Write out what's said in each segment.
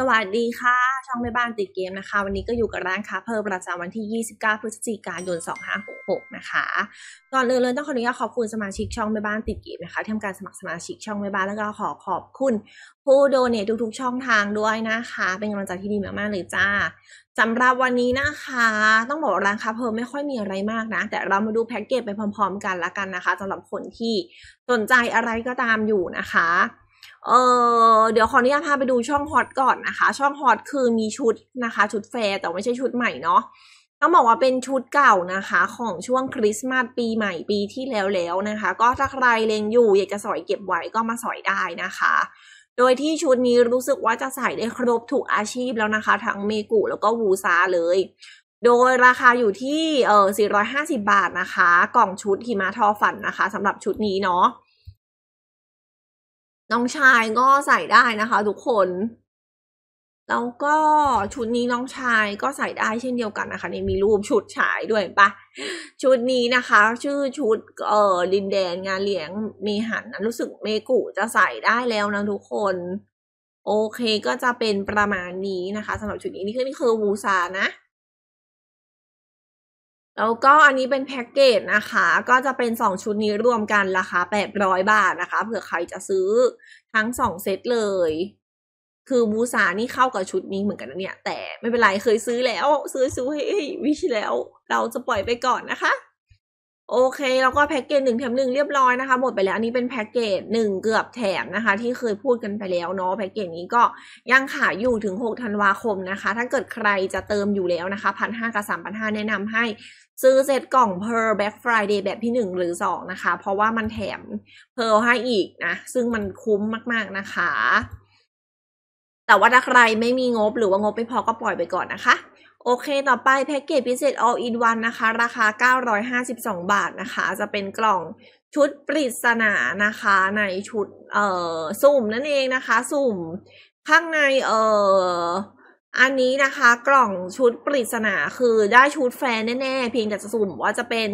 สวัสดีค่ะ ช่องแม่บ้านติดเกมนะคะ วันนี้ก็อยู่กับร้านค้าเพิ่มประจำวันที่ 29 พฤศจิกายน 2566 นะคะก่อนอื่นเลยต้องขออนุญาตขอบคุณสมาชิกช่องแม่บ้านติดเกมนะคะที่ทำการสมัครสมาชิกช่องแม่บ้านแล้วก็ขอขอบคุณ ผู้โดเนททุกๆ ช่องทางด้วยนะคะ เป็นกำลังใจที่ดีมากๆเลยจ้าสำหรับวันนี้นะคะ ต้องบอกร้านค้าเพิ่มไม่ค่อยมีอะไรมากนะแต่เรามาดูแพ็กเกจไปพร้อม ๆ กันละกันนะคะสำหรับคนที่สนใจอะไรก็ตามอยู่นะคะเออเดี๋ยวขออนุญาตพาไปดูช่องฮอต ก่อนนะคะ ช่องฮอตคือมีชุดนะคะ ชุดแฟร์แต่ไม่ใช่ชุดใหม่เนาะต้องบอกว่าเป็นชุดเก่านะคะ ของช่วงคริสต์มาสปีใหม่ปีที่แล้วแล้วนะคะ ก็ถ้าใครเลงอยู่อยากจะสอยเก็บไว้ก็มาสอยได้นะคะ โดยที่ชุดนี้รู้สึกว่าจะใส่ได้ครบถูกอาชีพแล้วนะคะ ทั้งเมกุแล้วก็วูซาเลย โดยราคาอยู่ที่เออ450 บาทนะคะ กล่องชุดหิมะทอฝันนะคะสำหรับชุดนี้เนาะน้องชายก็ใส่ได้นะคะทุกคน แล้วก็ชุดนี้น้องชายก็ใส่ได้เช่นเดียวกันนะคะนี่มีรูปชุดชายด้วยปะชุดนี้นะคะ ชื่อชุดเอ่อลินแดน งานเลี้ยงมีหันนะรู้สึกเมกุจะใส่ได้แล้วนะทุกคน โอเคก็จะเป็นประมาณนี้นะคะสำหรับชุดนี้นี่คือนี่คือวูซานะแล้วก็อันนี้เป็นแพ็กเกจนะคะ ก็จะเป็น 2 ชุดนี้รวมกัน ราคา 800 บาทนะคะเผื่อใครจะซื้อทั้ง 2 เซตเลย คือบูซานี่เข้ากับชุดนี้เหมือนกันนะเนี่ย แต่ไม่เป็นไรเคยซื้อแล้ว ซื้อซื้อให้วิชแล้ว เราจะปล่อยไปก่อนนะคะโอเค แล้วก็แพ็กเกจหนึ่งแถมหนึ่งเรียบร้อยนะคะ หมดไปแล้ว อันนี้เป็นแพ็กเกจหนึ่งเกือบแถมนะคะ ที่เคยพูดกันไปแล้วเนาะแพ็กเกจนี้ก็ยังขายอยู่ถึง 6 ธันวาคมนะคะ ถ้าเกิดใครจะเติมอยู่แล้วนะคะพันห้ากับสามพันห้าแนะนำให้ซื้อเซตกล่องเิร์ลแบ็คฟรายเดย์แบบที่หนึ่งหรือสองนะคะเพราะว่ามันแถมพิร์ลให้อีกนะ ซึ่งมันคุ้มมาก ๆนะคะ แต่ว่าถ้าใครไม่มีงบหรือว่างบไม่พอก็ปล่อยไปก่อนนะคะโอเค ต่อไปแพ็กเกจพิเศษ all in one นะคะ ราคา 952 บาทนะคะ จะเป็นกล่องชุดปริศนานะคะ ในชุดเอ่อสุ่มนั่นเองนะคะสุ่มข้างในเอ่ออันนี้นะคะกล่องชุดปริศนาคือได้ชุดแฟนแน่ๆเพียงแต่จะสุ่มว่าจะเป็น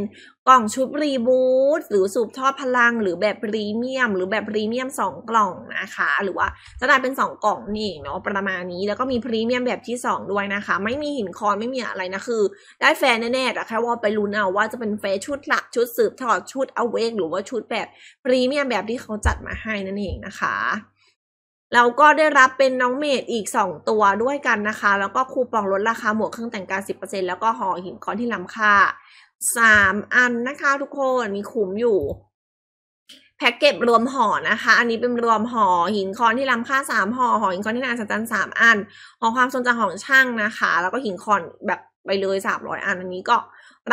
กล่องชุดรีบูทหรือสูบทอดพลัง หรือแบบพรีเมียม หรือแบบพรีเมียม2กล่องนะคะหรือว่าจะได้เป็น2กล่องนี่เนาะประมาณนี้แล้วก็มีพรีเมียมแบบที่2ด้วยนะคะไม่มีหินคอนไม่มีอะไรนะคือได้แฟนแน่ๆแต่แค่ว่าไปลุ้นเอาว่าจะเป็นแฟชุดหลักชุดสืบทอดชุดอเวก หรือว่าชุดแบบพรีเมียมแบบที่เขาจัดมาให้นั่นเองนะคะแล้วก็ได้รับเป็นน้องเมดอีก 2 ตัวด้วยกันนะคะ แล้วก็คูปองลดราคาหมวกเครื่องแต่งกาย10%แล้วก็ห่อหินคอนที่ล้ำค่า3อันนะคะ ทุกคนมีขุมอยู่ แพ็กเกจรวมห่อนะคะ อันนี้เป็นรวมห่อหินคอนที่ล้ำค่า3ห่อห่อหินคอนที่นานสัจจันสามอันห่อความทรงจำของช่างนะคะ แล้วก็หินคอนแบบไปเลยสามร้อยอันอันนี้ก็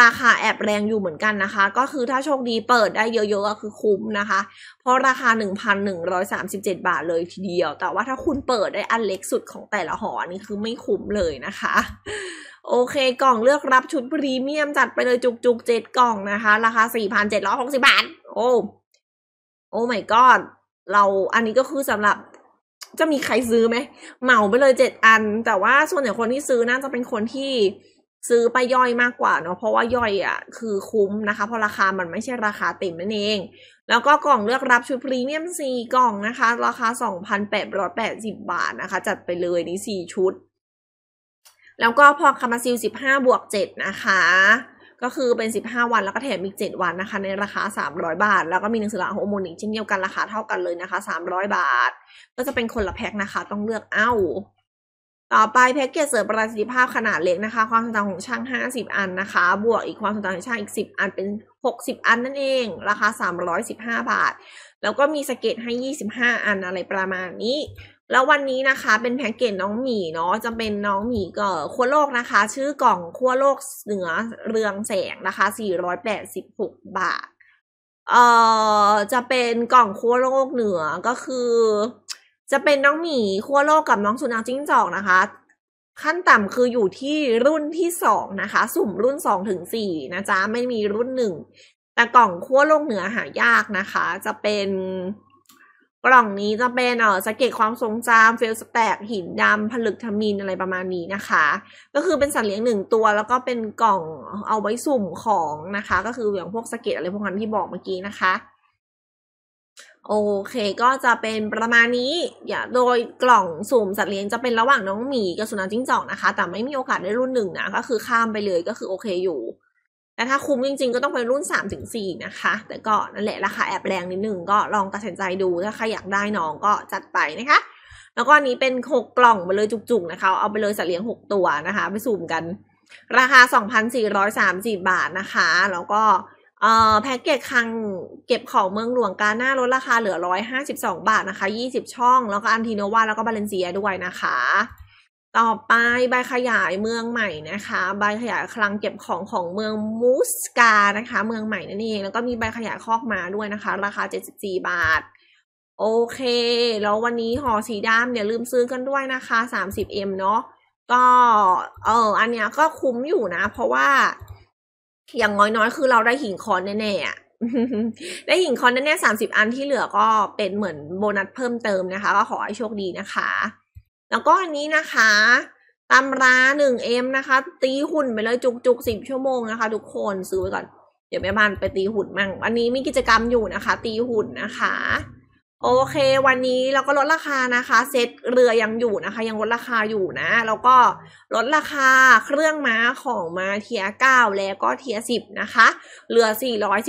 ราคาแอบแรงอยู่เหมือนกันนะคะ ก็คือถ้าโชคดีเปิดได้เยอะๆก็คือคุ้มนะคะ เพราะราคาหหนนนึึ่่งงพัร้อยามสิบเจ็ดบาทเลยทีเดียว แต่ว่าถ้าคุณเปิดได้อันเล็กสุดของแต่ละหอนี่คือไม่คุ้มเลยนะคะ โอเคกล่องเลือกรับชุดพรีเมียมจัดไปเลยจุกจุกเจ็ดกล่องนะคะ ราคาสี่พันเจ็ดร้อยหกสิบาทโอ้โอ้ไม่ก็เราอันนี้ก็คือสำหรับจะมีใครซื้อไหม เหมาไปเลยเจ็ดอัน แต่ว่าส่วนใหญ่คนที่ซื้อน่าจะเป็นคนที่ซื้อไปย่อยมากกว่าเนาะเพราะว่าย่อยอะ่ะคือคุ้มนะคะ เพราะราคามันไม่ใช่ราคาเต็มนั่นเอง แล้วก็กล่องเลือกรับชุดพรีเมียม4กล่องนะคะ ราคา 2,880 บาทนะคะ จัดไปเลยนี่4ชุด แล้วก็พอคามาซิล15บวก7นะคะ ก็คือเป็น 15 วันแล้วก็แถมอีก 7 วันนะคะ ในราคา 300 บาท แล้วก็มีหนังสือโฮอร์โมนอีกเช่นเดียวกัน ราคาเท่ากันเลยนะคะ300 บาท ก็จะเป็นคนละแพ็คนะคะ ต้องเลือกเอา้าต่อไปแพ็กเกจเสริมประสิทธิภาพขนาดเล็กนะคะ ความสมต่างของช่าง50อันนะคะ บวกอีกความสมต่างของช่างอีก10อันเป็น 60 อันนั่นเองราคา315บาท แล้วก็มีสเก็ตให้25 อันอะไรประมาณนี้ แล้ววันนี้นะคะ เป็นแพ็กเกจน้องหมีเนาะจะเป็นน้องหมีก็ขั้วโลกนะคะ ชื่อกล่องขั้วโลกเหนือเรืองแสงนะคะ486บาทเอ่อจะเป็นกล่องขั้วโลกเหนือก็คือจะเป็นน้องหมีขั้วโลกกับน้องสุนัขจิ้งจอกนะคะ ขั้นต่ำคืออยู่ที่รุ่นที่สองนะคะ สุ่มรุ่นสองถึงสี่นะจ๊ะไม่มีรุ่นหนึ่ง แต่กล่องขั้วโลกเหนือหายากนะคะ จะเป็น กล่องนี้จะเป็นเออสเก็ตความทรงจำเฟลสแตกหินดำผลึกทมินอะไรประมาณนี้นะคะ ก็คือเป็นสัตว์เลี้ยงหนึ่งตัว แล้วก็เป็นกล่องเอาไว้สุ่มของนะคะ ก็คืออย่างพวกสเก็ตอะไรพวกนั้นที่บอกเมื่อกี้นะคะโอเคก็จะเป็นประมาณนี้อย่าโดยกล่องสุ่มสัตว์เลี้ยงจะเป็นระหว่างน้องหมีกับสุนัขจิ้งจอกนะคะ แต่ไม่มีโอกาสได้รุ่นหนึ่งนะก็คือข้ามไปเลยก็คือโอเคอยู่แต่ถ้าคุ้มจริงๆก็ต้องเป็นรุ่น3-4นะคะแต่ก็นั่นแหละราคาแอบแรงนิดหนึ่งก็ลองตัดสินใจดูถ้าใครอยากได้น้องก็จัดไปนะคะ แล้วก็อันนี้เป็น6กล่องไปเลยจุกๆนะคะ เอาไปเลยสัตว์เลี้ยง6ตัวนะคะไปสุ่มกัน ราคา2,430บาทนะคะแล้วก็อ่อแพ็กเกจคังเก็บของเมืองหลวงกาหน้าลดราคาเหลือ 152 บาทนะคะ 20 ช่อง แล้วก็อันทีโนวาแล้วก็บาเลนเซียด้วยนะคะ ต่อไปใบขยายเมืองใหม่นะคะ ใบขยายคลังเก็บของของเมืองมูสกานะคะเมืองใหม่นั่นเองแล้วก็มีใบขยายคอกมาด้วยนะคะ ราคา 74 บาท โอเค แล้ววันนี้ห่อสีดำเนี่ยลืมซื้อกันด้วยนะคะ 30m เนาะก็เอออันเนี้ยก็คุ้มอยู่นะ เพราะว่าอย่างน้อย ๆ คือเราได้หินคอนแน่ๆอะได้หินคอนแน่ๆสามสิบอันที่เหลือก็เป็นเหมือนโบนัสเพิ่มเติมนะคะก็ขอให้โชคดีนะคะ แล้วก็อันนี้นะคะตำราหนึ่งเอ็มนะคะ ตีหุ่นไปเลยจุกๆสิบชั่วโมงนะคะทุกคนซื้อไว้ก่อนเดี๋ยวแม่บ้านไปตีหุ่นมั่งอันนี้มีกิจกรรมอยู่นะคะ ตีหุ่นนะคะโอเควันนี้เราก็ลดราคานะคะเซตเรือยังอยู่นะคะ ยังลดราคาอยู่นะ แล้วก็ลดราคาเครื่องม้าของมาเทียเก้าแล้วก็เทียสิบนะคะเหลือ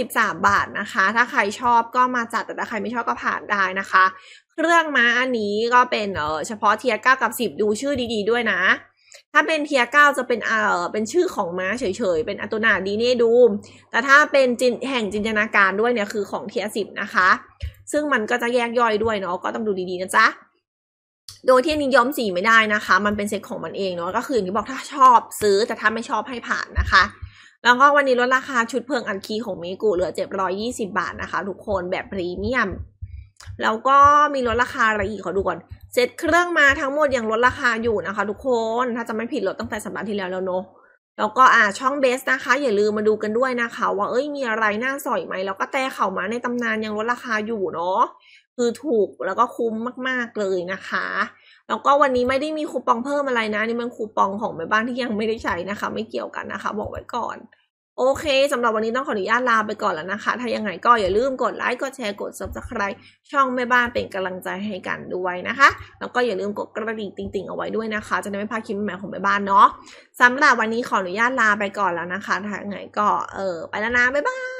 413 บาทนะคะ ถ้าใครชอบก็มาจัดแต่ถ้าใครไม่ชอบก็ผ่านได้นะคะ เครื่องม้าอันนี้ก็เป็นเออเฉพาะเทียเก้ากับสิบดูชื่อดีๆด้วยนะ ถ้าเป็นเทียเก้าจะเป็นเออเป็นชื่อของม้าเฉยๆเป็นอัตนาดีเน่ดูมแต่ถ้าเป็นจินแห่งจินตนาการด้วยเนี่ยคือของเทียสิบนะคะซึ่งมันก็จะแยกย่อยด้วยเนาะก็ต้องดูดีๆนะจ๊ะ โดยที่นี้ย้อมสีไม่ได้นะคะ มันเป็นเซ็ตของมันเองเนาะก็คืออย่างที่บอกถ้าชอบซื้อแต่ถ้าไม่ชอบให้ผ่านนะคะ แล้วก็วันนี้ลดราคาชุดเพิงอันคีของมิกุเหลือ720 บาทนะคะทุกคนแบบพรีเมียมแล้วก็มีลดราคาอะไรอีกขอดูก่อนเซ็ตเครื่องมาทั้งหมดยังลดราคาอยู่นะคะทุกคนถ้าจะไม่ผิดลดตั้งแต่สัปดาห์ที่แล้วแล้วเนาะแล้วก็อ่าช่องเบสนะคะ อย่าลืมมาดูกันด้วยนะคะ ว่าเอ้ยมีอะไรน่าสอยไหมแล้วก็แต่เข่ามาในตำนานยังลดราคาอยู่เนาะคือถูกแล้วก็คุ้มมากๆเลยนะคะแล้วก็วันนี้ไม่ได้มีคูปองเพิ่มอะไรนะ นี่มันคูปองของแม่บ้านที่ยังไม่ได้ใช้นะคะ ไม่เกี่ยวกันนะคะ บอกไว้ก่อนโอเค สำหรับวันนี้ต้องขออนุญาตลาไปก่อนแล้วนะคะ ถ้ายังไงก็อย่าลืมกดไลค์กดแชร์กด subscribe ช่องแม่บ้านเป็นกำลังใจให้กันด้วยนะคะแล้วก็อย่าลืมกดกระดิ่งติ่งๆ เอาไว้ด้วยนะคะ จะได้ไม่พลาดคลิปใหม่ของแม่บ้านเนาะสำหรับวันนี้ขออนุญาตลาไปก่อนแล้วนะคะ ถ้ายังไงก็เออไปแล้วนะบ๊ายบาย